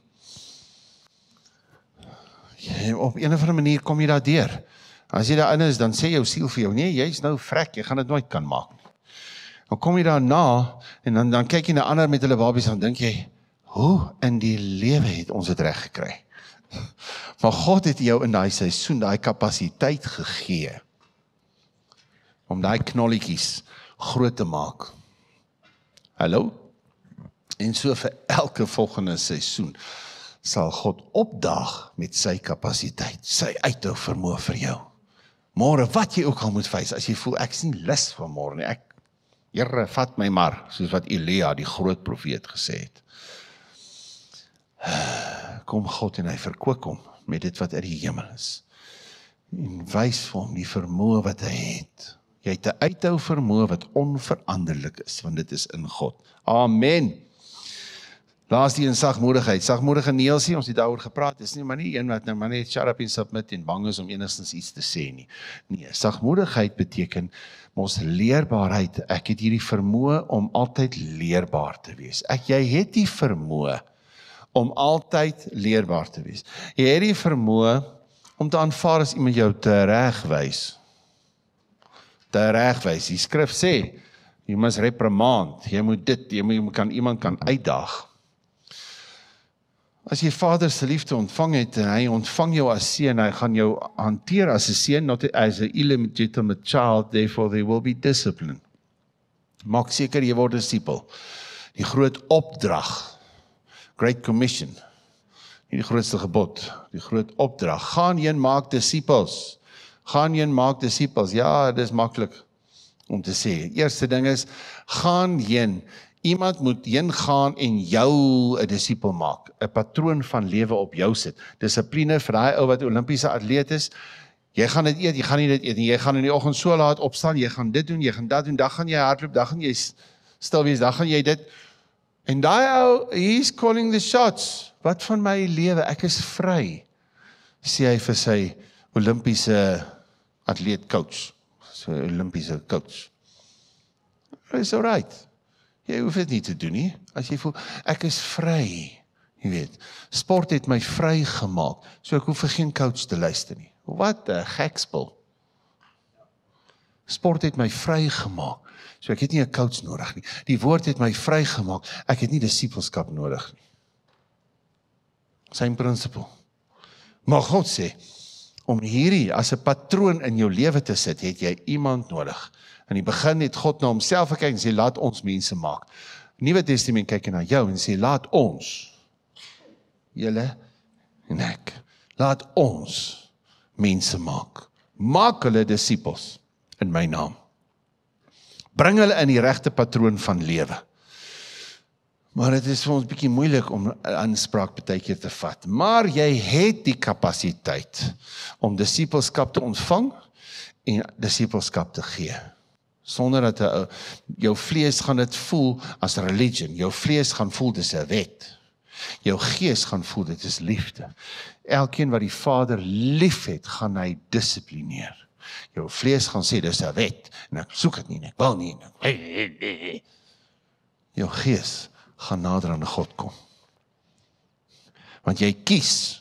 Jy, op 'n of ander manier kom jy daardeur. As jy daarin is, dan sê jou siel vir jou, nee, jy's nou vrek, jy gaan dit nooit kan maak nie. Dan kom jy daarna en dan dan kyk jy na ander met hulle babies en dink jy, hoe in die lewe het ons dit reg gekry? Maar God het jou in daai seisoen daai kapasiteit gegee om daai knolletjies groot te maak. Hallo. En so vir elke volgende seisoen sal God opdaag met sy kapasiteit, sy uithou vermoë vir jou. Môre wat jy ook al moet face, as jy voel ek sien lus vir môre nie, ek Here, vat my maar, soos wat Elia die groot profeet gesê het. *sighs* kom God en hy verkoop hom met dit wat uit die hemel is. En wys vir hom die vermoë wat hy het. Jy het 'n uithou vermoë wat onveranderlik is want dit is in God. Amen. Laas die insagmoedigheid. Sagmoedige neelsie, ons het daaroor gepraat. Dis nie maar nie een wat nou maar net shut up en submit en bang is om enigstens iets te sê nie. Nee, sagmoedigheid beteken mos leerbaarheid. Ek het hierdie vermoë om altyd leerbaar te wees. Ek jy het die vermoë om altyd leerbaar te wees. Jy het die vermoë om te aanvaar as iemand jou te regwys. Te regwys. Die skrif sê jy moet reprimand, jy moet dit, jy moet kan iemand kan uitdaag. As jy Vader se liefde ontvang het en hy ontvang jou as seun, hy gaan jou hanteer as 'n seun, not as a illegitimate child, therefore there will be discipline. Maak seker jy word disipel. Die groot opdrag Great Commission. Hierdie grootste gebod, die groot opdrag, gaan heen maak disippels. Gaan heen maak disippels. Ja, dis maklik om te sê. Eerste ding is gaan heen. Iemand moet heen gaan en jou 'n disipel maak, 'n patroon van lewe op jou sit. Dissipline vir daai ou wat Olimpiese atleet is. Jy gaan dit eet, jy gaan nie dit eet nie. Jy gaan in die oggend so laat opstaan, jy gaan dit doen, jy gaan dat doen, dan gaan jy hardloop, dan gaan jy stil wees, dan gaan jy dit. En daai ou, he's calling the shots. Wat van my lewe? Ek is vry. sê hy vir sy Olimpiese atleet coach. So Olimpiese coach. It's all right. Jy hoef dit nie te doen nie. As jy voel ek is vry, jy weet, sport het my vry gemaak. So ek hoef vir geen coach te luister nie. Wat 'n gekspel. Sport het my vry gemaak. So ek het nie 'n coach nodig nie. Die woord het my vrygemaak. Ek het nie disipelskap nodig nie. Same principle. Maar God sê om hierdie as 'n patroon in jou lewe te sit, het jy iemand nodig. In die begin het God na homself gekyk en sê laat ons mense maak. Nuwe Testament kyk na jou en sê laat ons julle en ek laat ons mense maak. Maak hulle disippels in my naam bring hulle in die regte patroon van lewe. Maar dit is vir ons bietjie moeilik om aanspraak baie keer te vat. Maar jy het die kapasiteit om disipelskap te ontvang en disipelskap te gee sonder dat 'n eh, jou vlees gaan dit voel as religion. Jou vlees gaan voel dis 'n wet. Jou gees gaan voel dit is liefde. Elkeen wat die Vader liefhet, gaan hy dissiplineer jou vlees gaan sê dis 'n wet en ek soek dit nie en ek wil nie. Ek, hey, hey, hey. Jou gees gaan nader aan God kom. Want jy kies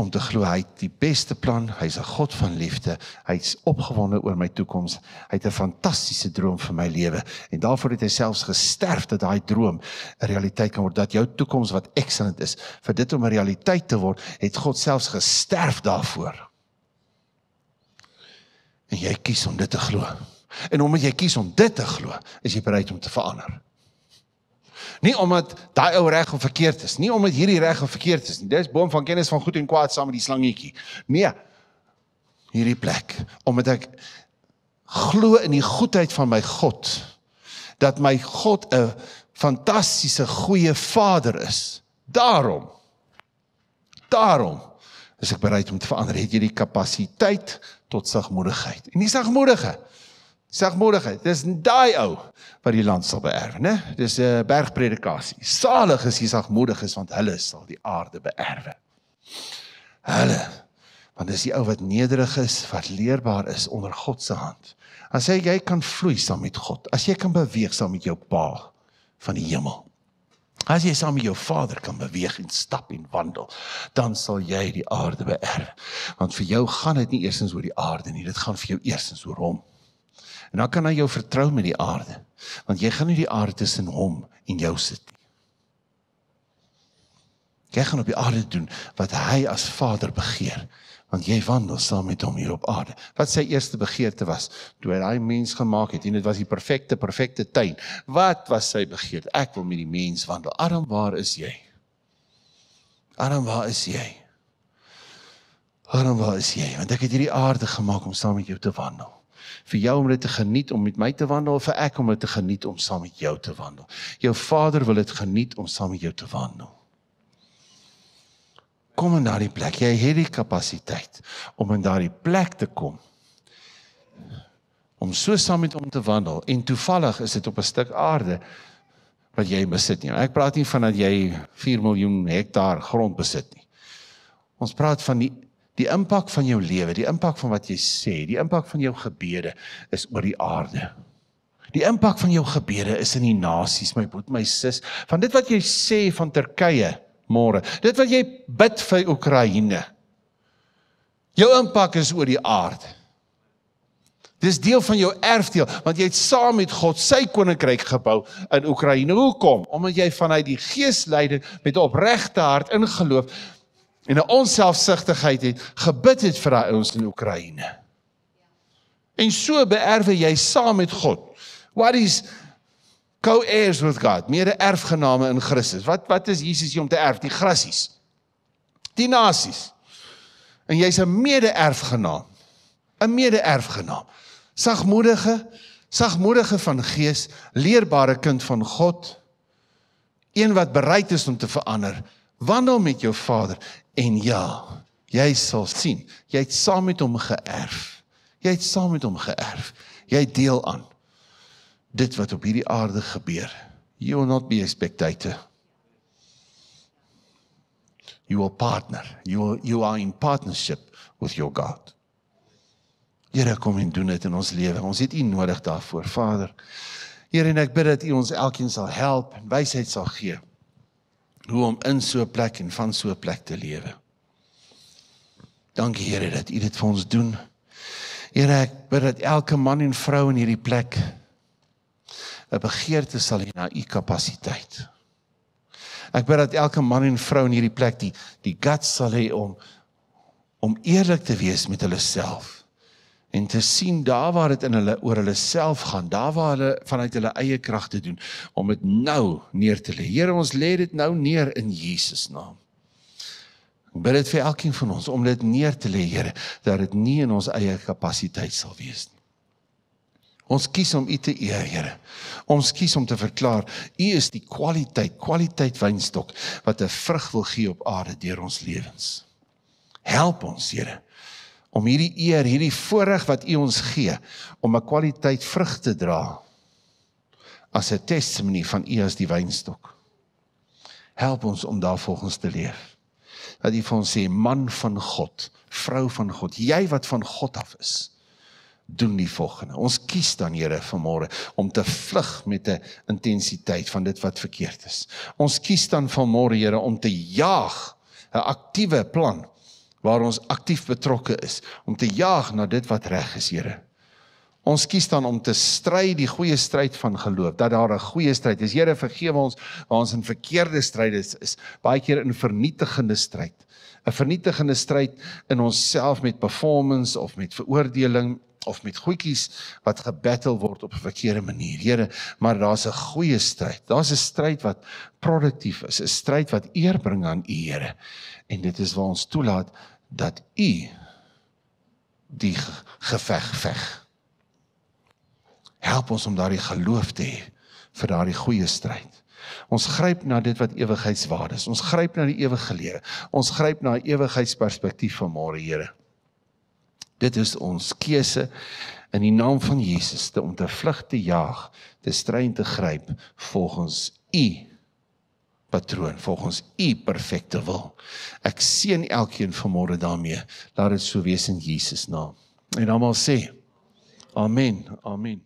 om te glo hy het die beste plan. Hy's 'n God van liefde. Hy's opgewonde oor my toekoms. Hy het 'n fantastiese droom vir my lewe. En daarvoor het hy selfs gesterf dat daai droom 'n realiteit kan word. Dat jou toekoms wat excellent is, vir dit om 'n realiteit te word, het God selfs gesterf daarvoor. En jy kies om dit te glo. En omdat jy kies om dit te glo, is jy bereid om te verander. Nie omdat daai ou reg of verkeerd is, nie omdat hierdie reg of verkeerd is nie. Dis boom van kennis van goed en kwaad saam met die slangetjie. Nee. Hierdie plek omdat ek glo in die goedheid van my God dat my God 'n fantastiese goeie Vader is. Daarom. Daarom is ek bereid om te verander. Het jy die kapasiteit tot sagmoedigheid? En nie sagmoedige. Sagmoedigheid. Dis daai ou wat die land sal beerf, né? Dis 'n eh, bergpredikasie. Salig is die sagmoediges want hulle sal die aarde beerwe. Hulle. Want dis die ou wat nederig is, wat leerbaar is onder God se hand. As jy jy kan vloei saam met God. As jy kan beweeg saam met jou Pa van die hemel. As jy saam met jou vader kan beweeg en stap en wandel, dan sal jy die aarde beerf. Want vir jou gaan dit nie eersins oor die aarde nie, dit gaan vir jou eersins oor hom. En dan kan hy jou vertrou met die aarde, want jy gaan nie die aarde tussen hom en jou sit nie. Jy gaan op die aarde doen wat hy as Vader begeer, want jy wandel saam met hom hier op aarde. Wat sy eerste begeerte was toe hy daai mens gemaak het en dit was die perfekte perfekte tuin. Wat was sy begeerte? Ek wil met die mens wandel. Adam, waar is jy? Adam, waar is jy? Adam, waar is jy? Want ek het hierdie aarde gemaak om saam met jou te wandel vir jou om dit te geniet om met my te wandel of vir ek om dit te geniet om saam met jou te wandel. Jou Vader wil dit geniet om saam met jou te wandel. Kom in daardie plek. Jy het die kapasiteit om in daardie plek te kom. Om so saam met hom te wandel en toevallig is dit op 'n stuk aarde wat jy besit nie. Ek praat nie van dat jy 4 miljoen hektaar grond besit nie. Ons praat van die die impak van jou lewe, die impak van wat jy sê, die impak van jou gebede is oor die aarde. Die impak van jou gebede is in die nasies, my broer, my sis, van dit wat jy sê van Turkye môre. Dit wat jy bid vir Oekraïne. Jou impak is oor die aarde. Dis deel van jou erfdeel want jy het saam met God sy koninkryk gebou in Oekraïne. Hoekom? Omdat jy vanuit die geesleiding met opregte hart ingeloof en 'n onselfsugtigheid het gebid het vir daai ouens in Oekraïne. En so beerwe jy saam met God. What is co-heirs with God, mede-erfgename in Christus. Wat wat is Jesus hier om te erf? Die grassies. Die nasies. En jy's 'n mede-erfgenaam. 'n Mede-erfgenaam. Sagmoedige, sagmoedige van gees, leerbare kind van God. Een wat bereid is om te verander. Wandel met jou Vader en ja, jy sal sien, jy het saam met hom geerf. Jy het saam met hom geerf. Jy deel aan dit wat op hierdie aarde gebeur. You will not be a spectator. You are partner. You are, you are in partnership with your God. Here kom en doen dit in ons lewe. Ons het U nodig daarvoor, Vader. Here en ek bid dat U ons elkeen sal help en wysheid sal gee hoe om in so 'n plek en van so 'n plek te lewe. Dankie Here dat U dit vir ons doen. Here ek bid dat elke man en vrou in hierdie plek 'n begeerte sal hê na u kapasiteit. Ek bid dat elke man en vrou in hierdie plek die die guts sal hê om om eerlik te wees met hulle self en te sien daar waar dit in hulle oor hulle self gaan, daar waar hulle vanuit hulle eie kragte doen om dit nou neer te lê. Here, ons lê dit nou neer in Jesus naam. Ek bid dit vir elkeen van ons om dit neer te lê, Here, dat dit nie in ons eie kapasiteit sal wees nie. Ons kies om U te eer, Here. Ons kies om te verklaar U is die kwaliteit, kwaliteit wynstok wat 'n vrug wil gee op aarde deur ons lewens. Help ons, Here, om hierdie eer, hierdie voorreg wat U ons gee, om 'n kwaliteit vrug te dra as 'n testimonie van U as die wynstok. Help ons om daarvolgens te leef. Dat U vir ons sê man van God, vrou van God, jy wat van God af is doen die volgende. Ons kies dan Here vanmôre om te vlug met 'n intensiteit van dit wat verkeerd is. Ons kies dan vanmôre Here om te jaag 'n aktiewe plan waar ons aktief betrokke is om te jaag na dit wat reg is, Here. Ons kies dan om te stry die goeie stryd van geloof, dat daar 'n goeie stryd is. Here, vergewe ons waar ons in verkeerde stryde is, is, baie keer in vernietigende stryd. 'n Vernietigende stryd in onsself met performance of met veroordeling of met goedjies wat gebattle word op 'n verkeerde manier. Here, maar daar's 'n goeie stryd. Daar's 'n stryd wat produktief is, 'n stryd wat eer bring aan U, Here. En dit is waar ons toelaat dat U die geveg veg. Help ons om daardie geloof te hê vir daardie goeie stryd. Ons gryp na dit wat ewigheidswaardes. Ons gryp na die ewige lewe. Ons gryp na 'n ewigheidsperspektief van môre, Here. Dit is ons keuse in die naam van Jesus te om te vlug te jaag, te strein te gryp volgens u patroon, volgens u perfekte wil. Ek seën elkeen vanmôre daarmee. Laat dit so wees in Jesus naam. En almal sê: Amen. Amen.